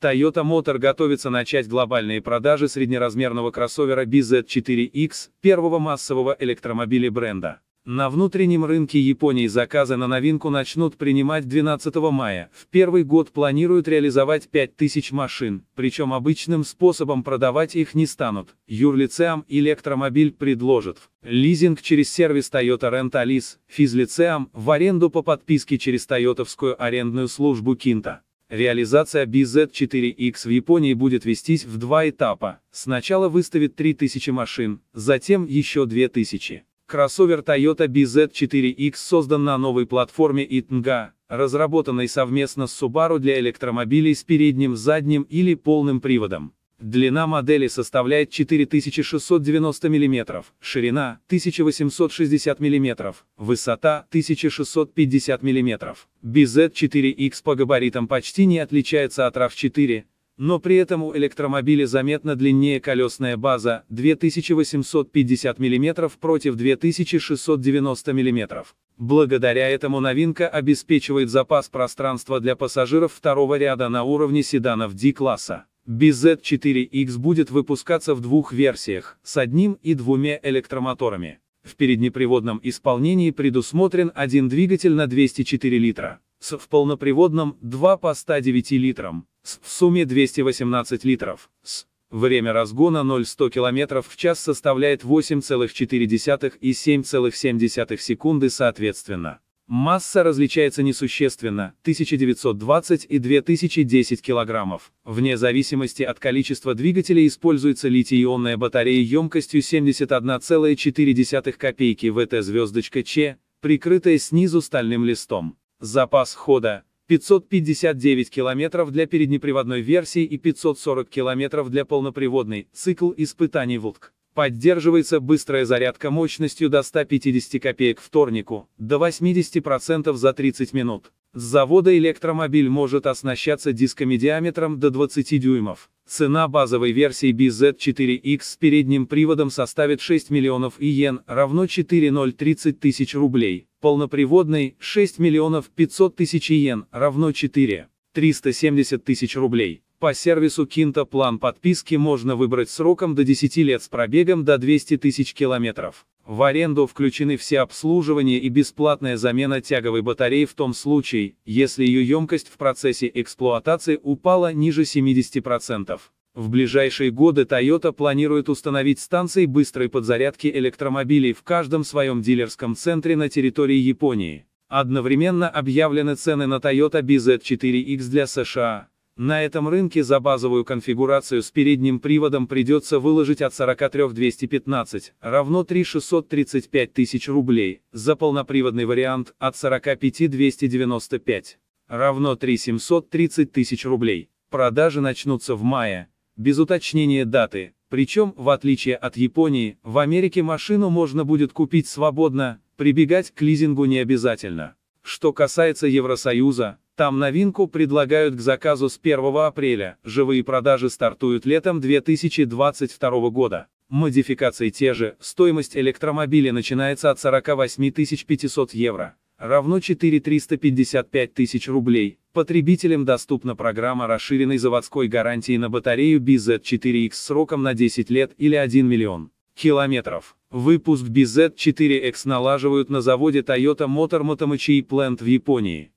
Toyota Motor готовится начать глобальные продажи среднеразмерного кроссовера BZ4X, первого массового электромобиля бренда. На внутреннем рынке Японии заказы на новинку начнут принимать 12 мая. В первый год планируют реализовать 5000 машин, причем обычным способом продавать их не станут. Юрлицеам электромобиль предложат в лизинг через сервис Toyota Rent Alice, физлицеам в аренду по подписке через Тойотовскую арендную службу Кинта. Реализация BZ4X в Японии будет вестись в два этапа. Сначала выставит 3000 машин, затем еще 2000. Кроссовер Toyota BZ4X создан на новой платформе Itnga, разработанной совместно с Subaru для электромобилей с передним, задним или полным приводом. Длина модели составляет 4690 мм, ширина 1860 мм, высота 1650 мм. BZ4X по габаритам почти не отличается от RAV4, но при этом у электромобиля заметно длиннее колесная база 2850 мм против 2690 мм. Благодаря этому новинка обеспечивает запас пространства для пассажиров второго ряда на уровне седанов D-класса. BZ4X будет выпускаться в двух версиях, с одним и двумя электромоторами. В переднеприводном исполнении предусмотрен один двигатель на 204 литра, с в полноприводном 2 по 109 литрам, с в сумме 218 литров, с Время разгона 0-100 км в час составляет 8,4 и 7,7 секунды соответственно. Масса различается несущественно, 1920 и 2010 кг. Вне зависимости от количества двигателей используется литий-ионная батарея емкостью 71,4 копейки ВТ звездочка Ч, прикрытая снизу стальным листом. Запас хода 559 км для переднеприводной версии и 540 км для полноприводной, цикл испытаний ВУЛК. Поддерживается быстрая зарядка мощностью до 150 копеек вторнику, до 80% за 30 минут. С завода электромобиль может оснащаться дисками диаметром до 20 дюймов. Цена базовой версии BZ4X с передним приводом составит 6 миллионов иен, равно 4030 тысяч рублей. Полноприводный – 6 миллионов 500 тысяч иен, равно 4 370 тысяч рублей. По сервису Кинта план подписки можно выбрать сроком до 10 лет с пробегом до 200 тысяч километров. В аренду включены все обслуживания и бесплатная замена тяговой батареи в том случае, если ее емкость в процессе эксплуатации упала ниже 70%. В ближайшие годы Toyota планирует установить станции быстрой подзарядки электромобилей в каждом своем дилерском центре на территории Японии. Одновременно объявлены цены на Toyota BZ4X для США, на этом рынке за базовую конфигурацию с передним приводом придется выложить от 43 215, равно 3 635 тысяч рублей, за полноприводный вариант от 45 295, равно 3 730 тысяч рублей. Продажи начнутся в мае, без уточнения даты, причем, в отличие от Японии, в Америке машину можно будет купить свободно, прибегать к лизингу не обязательно. Что касается Евросоюза, там новинку предлагают к заказу с 1 апреля, живые продажи стартуют летом 2022 года. Модификации те же, стоимость электромобиля начинается от 48 500 евро, равно 4 355 тысяч рублей. Потребителям доступна программа расширенной заводской гарантии на батарею BZ4X сроком на 10 лет или 1 миллион километров. Выпуск BZ4X налаживают на заводе Toyota Motor Motomachi Plant в Японии.